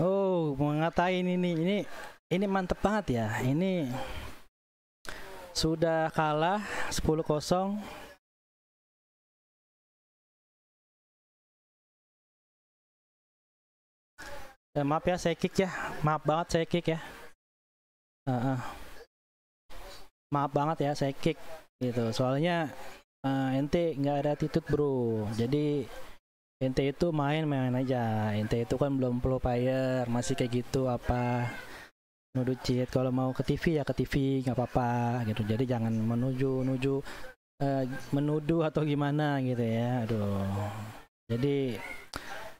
Oh, mau ngatain ini, ini ini mantep banget ya ini sudah kalah 10-0 eh, maaf ya saya kick ya maaf banget saya kick ya uh, uh. maaf banget ya saya kick gitu soalnya uh, eh, ente nggak ada attitude bro jadi ente itu main main aja ente itu kan belum pro player masih kayak gitu apa cheat kalau mau ke TV ya ke TV nggak apa-apa gitu jadi jangan menuju menuju uh, eh, menuduh atau gimana gitu ya aduh jadi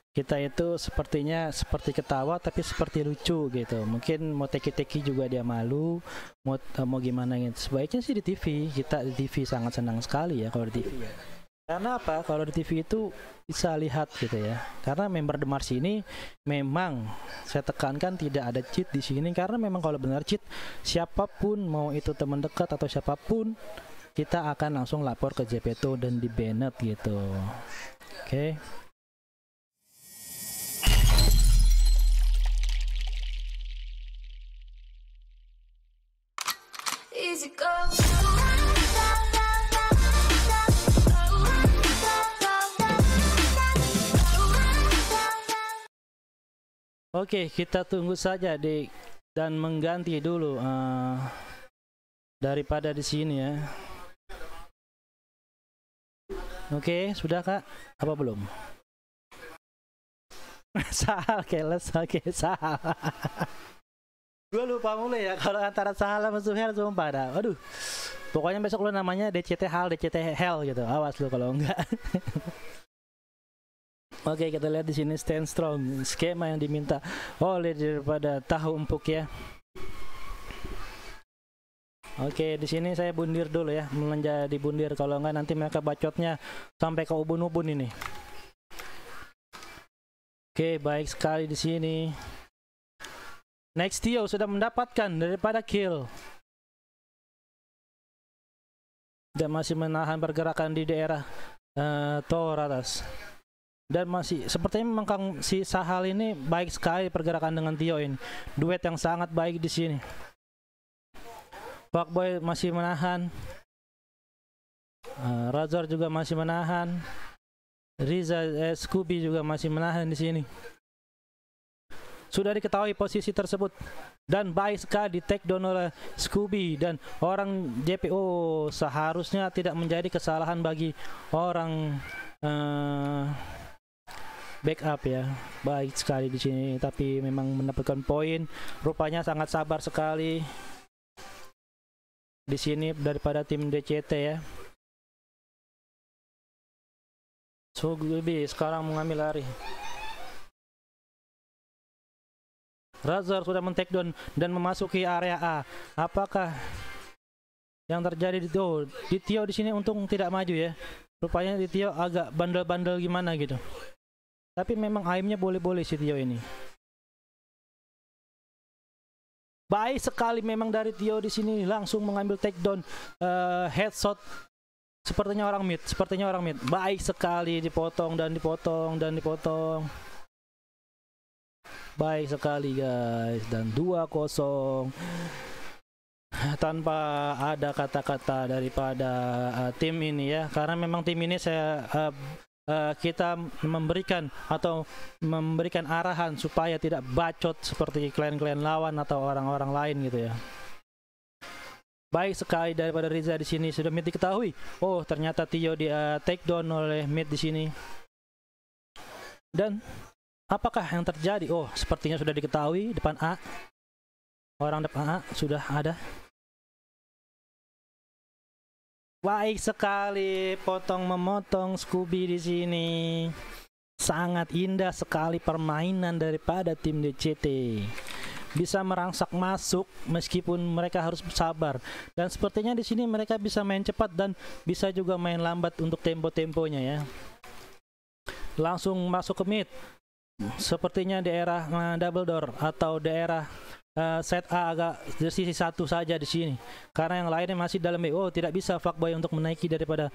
kita itu sepertinya seperti ketawa tapi seperti lucu gitu mungkin mau teki-teki juga dia malu mau eh, mau gimana gitu sebaiknya sih di TV kita di TV sangat senang sekali ya kalau di TV ya karena apa? Kalau di TV itu bisa lihat gitu ya. Karena member Mars ini memang saya tekankan tidak ada cheat di sini karena memang kalau benar cheat siapapun mau itu teman dekat atau siapapun kita akan langsung lapor ke JPTO dan di Bennett gitu. Oke. Okay. Easy go. Oke, okay, kita tunggu saja di dan mengganti dulu uh, daripada di sini ya. Oke, okay, sudah Kak? Apa belum? salah keles, oke okay, salah. gue lupa mulai ya kalau antara salah sama Suhel cuma pada. Aduh. Pokoknya besok lu namanya DCT Hal, DCT Hell gitu. Awas lu kalau enggak. Oke okay, kita lihat di sini stand strong skema yang diminta oleh daripada tahu empuk ya. Oke, di sini saya bundir dulu ya, menjadi bundir. Kalau enggak nanti mereka bacotnya sampai ke ubun-ubun ini. Oke, baik sekali di sini. Next Tio sudah mendapatkan daripada kill. Dan masih menahan pergerakan di daerah uh, Toratas dan masih sepertinya memang Kang si Sahal ini baik sekali pergerakan dengan Tio ini. Duet yang sangat baik di sini. Fuckboy masih menahan. Uh, Razor juga masih menahan. Riza eh, Scooby juga masih menahan di sini. Sudah diketahui posisi tersebut dan baik sekali di take down oleh Scooby dan orang JPO seharusnya tidak menjadi kesalahan bagi orang uh, backup ya baik sekali di sini tapi memang mendapatkan poin rupanya sangat sabar sekali di sini daripada tim DCT ya Sugubi sekarang mengambil lari Razor sudah men down dan memasuki area A apakah yang terjadi di oh, tio di sini untung tidak maju ya rupanya di tio agak bandel-bandel gimana gitu tapi memang aimnya boleh-boleh si Tio ini. Baik sekali memang dari Tio di sini langsung mengambil takedown uh, eh, headshot. Sepertinya orang mid, sepertinya orang mid. Baik sekali dipotong dan dipotong dan dipotong. Baik sekali guys dan dua kosong. tanpa ada kata-kata daripada uh, tim ini ya karena memang tim ini saya uh, Eh, kita memberikan atau memberikan arahan supaya tidak bacot seperti klien-klien lawan atau orang-orang lain gitu ya. Baik sekali daripada Riza di sini sudah mid diketahui. Oh, ternyata Tio di uh, take down oleh mid di sini. Dan apakah yang terjadi? Oh, sepertinya sudah diketahui depan A. Orang depan A sudah ada. Baik sekali potong memotong Scooby di sini. Sangat indah sekali permainan daripada tim DCT. Bisa merangsak masuk meskipun mereka harus sabar. Dan sepertinya di sini mereka bisa main cepat dan bisa juga main lambat untuk tempo-temponya ya. Langsung masuk ke mid sepertinya daerah uh, eh, double door atau daerah uh, set A agak dari sisi satu saja di sini karena yang lainnya masih dalam BO tidak bisa fuckboy untuk menaiki daripada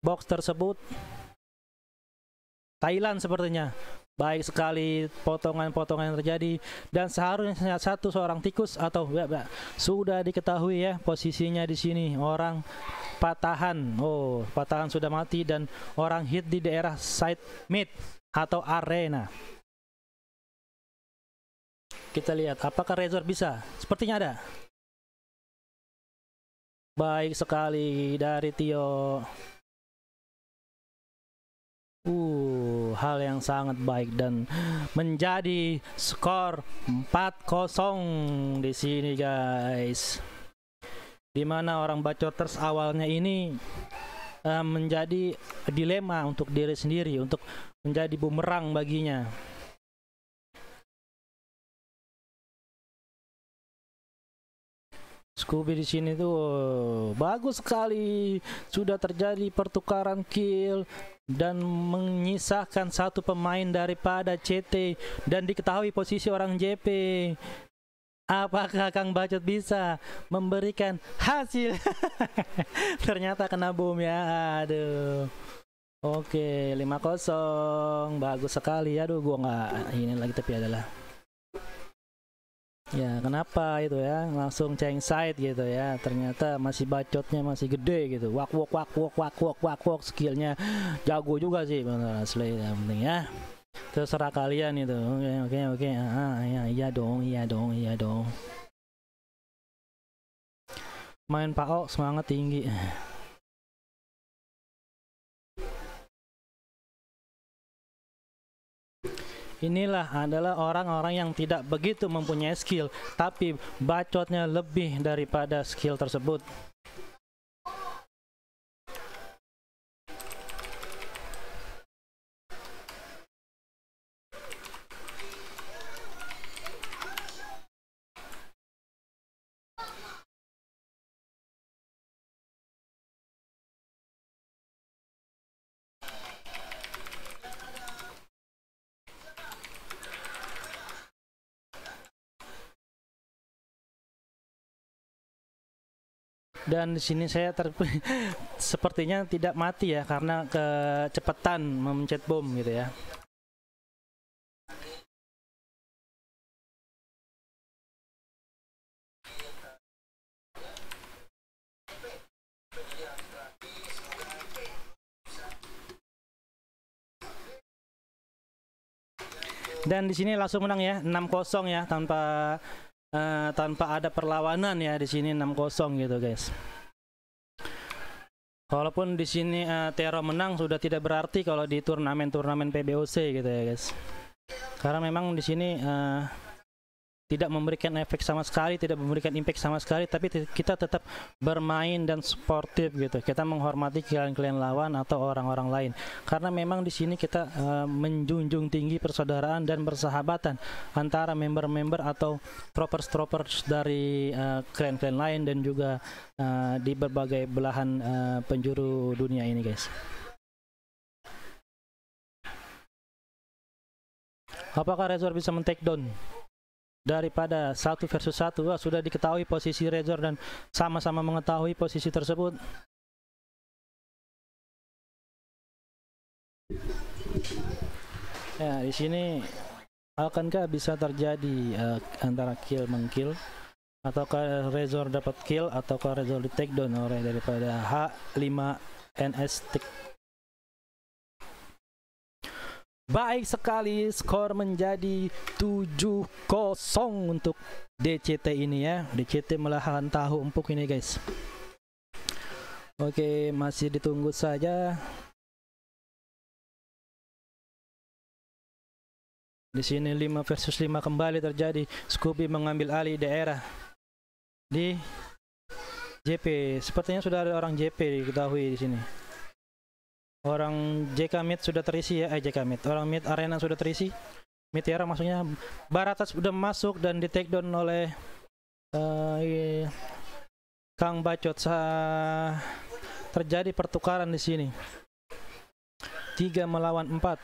box tersebut Thailand sepertinya baik sekali potongan-potongan yang terjadi dan seharusnya satu seorang tikus atau ya, ya, sudah diketahui ya posisinya di sini orang patahan oh patahan sudah mati dan orang hit di daerah side mid atau arena kita lihat apakah Razor bisa. Sepertinya ada. Baik sekali dari Tio. Uh, hal yang sangat baik dan menjadi skor 4-0 di sini guys. Dimana orang bacoters awalnya ini uh, menjadi dilema untuk diri sendiri, untuk menjadi bumerang baginya. Scooby di sini tuh bagus sekali. Sudah terjadi pertukaran kill dan menyisakan satu pemain daripada CT dan diketahui posisi orang JP. Apakah Kang Bacot bisa memberikan hasil? Ternyata kena bom ya. Aduh. Oke, 5-0. Bagus sekali. Aduh, gua nggak ini lagi tapi adalah Ya kenapa itu ya langsung change side gitu ya ternyata masih bacotnya masih gede gitu wak wak wak wak wak wak wak wak skillnya jago juga sih benar asli ya, yang penting ya terserah kalian itu oke oke oke ah, ah iya, iya dong iya dong iya dong main pao semangat tinggi Inilah adalah orang-orang yang tidak begitu mempunyai skill, tapi bacotnya lebih daripada skill tersebut. dan di sini saya ter sepertinya tidak mati ya karena kecepatan memencet bom gitu ya dan di sini langsung menang ya 6-0 ya tanpa Eh, tanpa ada perlawanan ya di sini 6-0 gitu guys. Walaupun di sini uh, Tero menang sudah tidak berarti kalau di turnamen-turnamen PBOC gitu ya guys. Karena memang di sini uh, tidak memberikan efek sama sekali, tidak memberikan impact sama sekali, tapi kita tetap bermain dan sportif gitu. Kita menghormati klien-klien lawan atau orang-orang lain. Karena memang di sini kita uh, menjunjung tinggi persaudaraan dan persahabatan antara member-member atau troopers-troopers dari eh, klien-klien uh, lain dan juga uh, di berbagai belahan uh, penjuru dunia ini, guys. Apakah Razor bisa men-take down daripada satu versus satu sudah diketahui posisi Rezor dan sama-sama mengetahui posisi tersebut ya di sini akankah bisa terjadi uh, antara kill mengkill ataukah Rezor dapat kill ataukah Rezor di take down oleh daripada H5 NS Tech Baik sekali skor menjadi 7-0 untuk DCT ini ya. DCT melahan tahu empuk ini guys. Oke, masih ditunggu saja. Di sini 5 versus 5 kembali terjadi. Scooby mengambil alih daerah di JP. Sepertinya sudah ada orang JP diketahui di sini orang JK Mid sudah terisi ya eh JK Mid orang Mid Arena sudah terisi Mid Tiara maksudnya Baratas sudah masuk dan di take down oleh uh, Kang Bacot Sa terjadi pertukaran di sini Tiga melawan empat.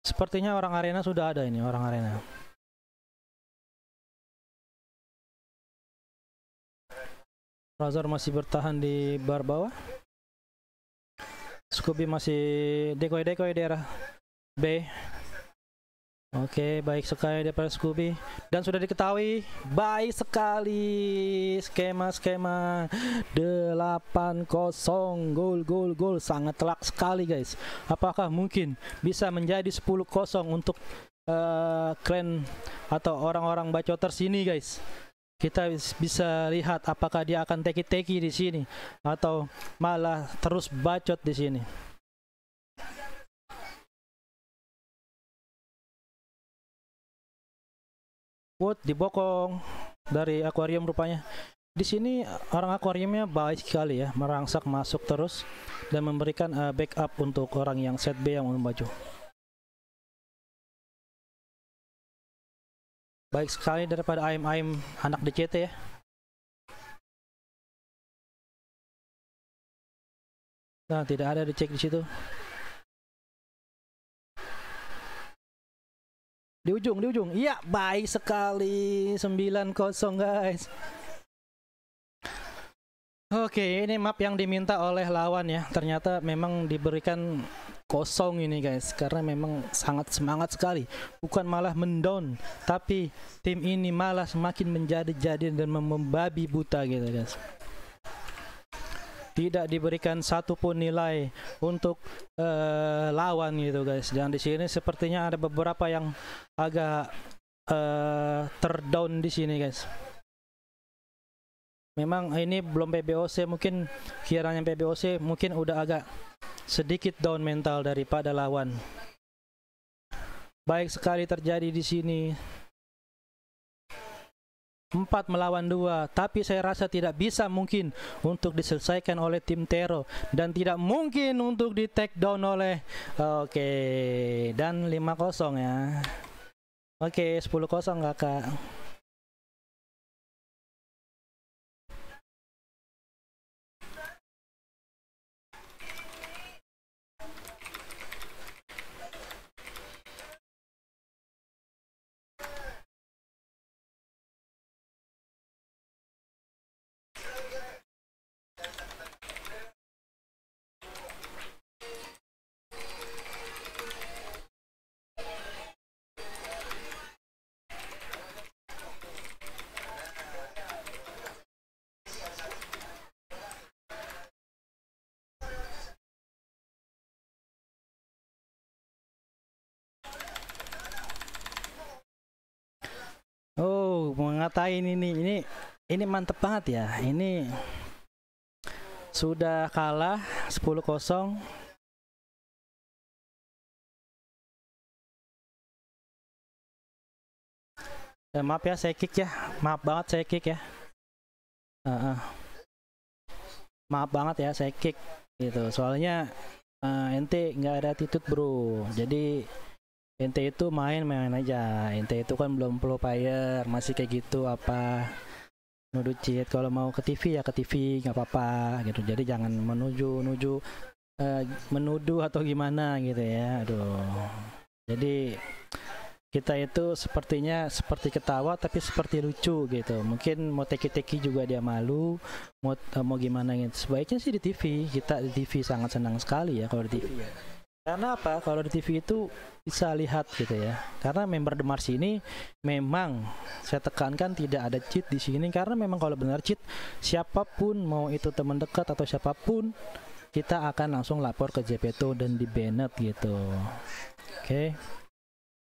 sepertinya orang arena sudah ada ini orang arena Razor masih bertahan di bar bawah. Scooby masih dekoy-dekoy daerah B. Oke, okay, baik sekali daripada Scooby dan sudah diketahui baik sekali skema-skema 8-0 gol gol gol sangat telak sekali guys. Apakah mungkin bisa menjadi 10-0 untuk uh, eh, clan atau orang-orang bacoters ini guys? kita bisa lihat apakah dia akan teki-teki di sini atau malah terus bacot di sini. Wood dibokong dari akuarium rupanya. Di sini orang akuariumnya baik sekali ya, merangsak masuk terus dan memberikan uh, backup untuk orang yang set B yang mau baju. Baik sekali daripada aim aim anak DCT ya. Nah, tidak ada dicek di situ. Di ujung, di ujung. Iya, baik sekali. sembilan kosong guys. Oke, ini map yang diminta oleh lawan ya. Ternyata memang diberikan kosong ini guys karena memang sangat semangat sekali bukan malah mendown tapi tim ini malah semakin menjadi-jadi dan membabi buta gitu guys tidak diberikan satupun nilai untuk uh, lawan gitu guys dan di sini sepertinya ada beberapa yang agak uh, terdown di sini guys memang eh, ini belum PBOC mungkin kiranya PBOC mungkin udah agak sedikit down mental daripada lawan baik sekali terjadi di sini empat melawan dua, tapi saya rasa tidak bisa mungkin untuk diselesaikan oleh tim Tero dan tidak mungkin untuk di take down oleh oke okay. dan lima kosong ya oke okay, 10-0 kakak ngatain ini ini ini mantep banget ya ini sudah kalah 10-0 ya, eh, maaf ya saya kick ya maaf banget saya kick ya uh, uh. maaf banget ya saya kick gitu soalnya uh, ente nggak ada attitude bro jadi ente itu main-main aja ente itu kan belum pro player masih kayak gitu apa nuduh cheat kalau mau ke TV ya ke TV nggak apa-apa gitu jadi jangan menuju menuju uh, eh, menuduh atau gimana gitu ya aduh jadi kita itu sepertinya seperti ketawa tapi seperti lucu gitu mungkin mau teki-teki juga dia malu mau uh, mau gimana gitu sebaiknya sih di TV kita di TV sangat senang sekali ya kalau di TV ya. Karena apa? Kalau di TV itu bisa lihat gitu ya. Karena member The Mars ini memang saya tekankan tidak ada cheat di sini karena memang kalau benar cheat siapapun mau itu teman dekat atau siapapun kita akan langsung lapor ke JPTO dan di banned gitu. Oke. Okay.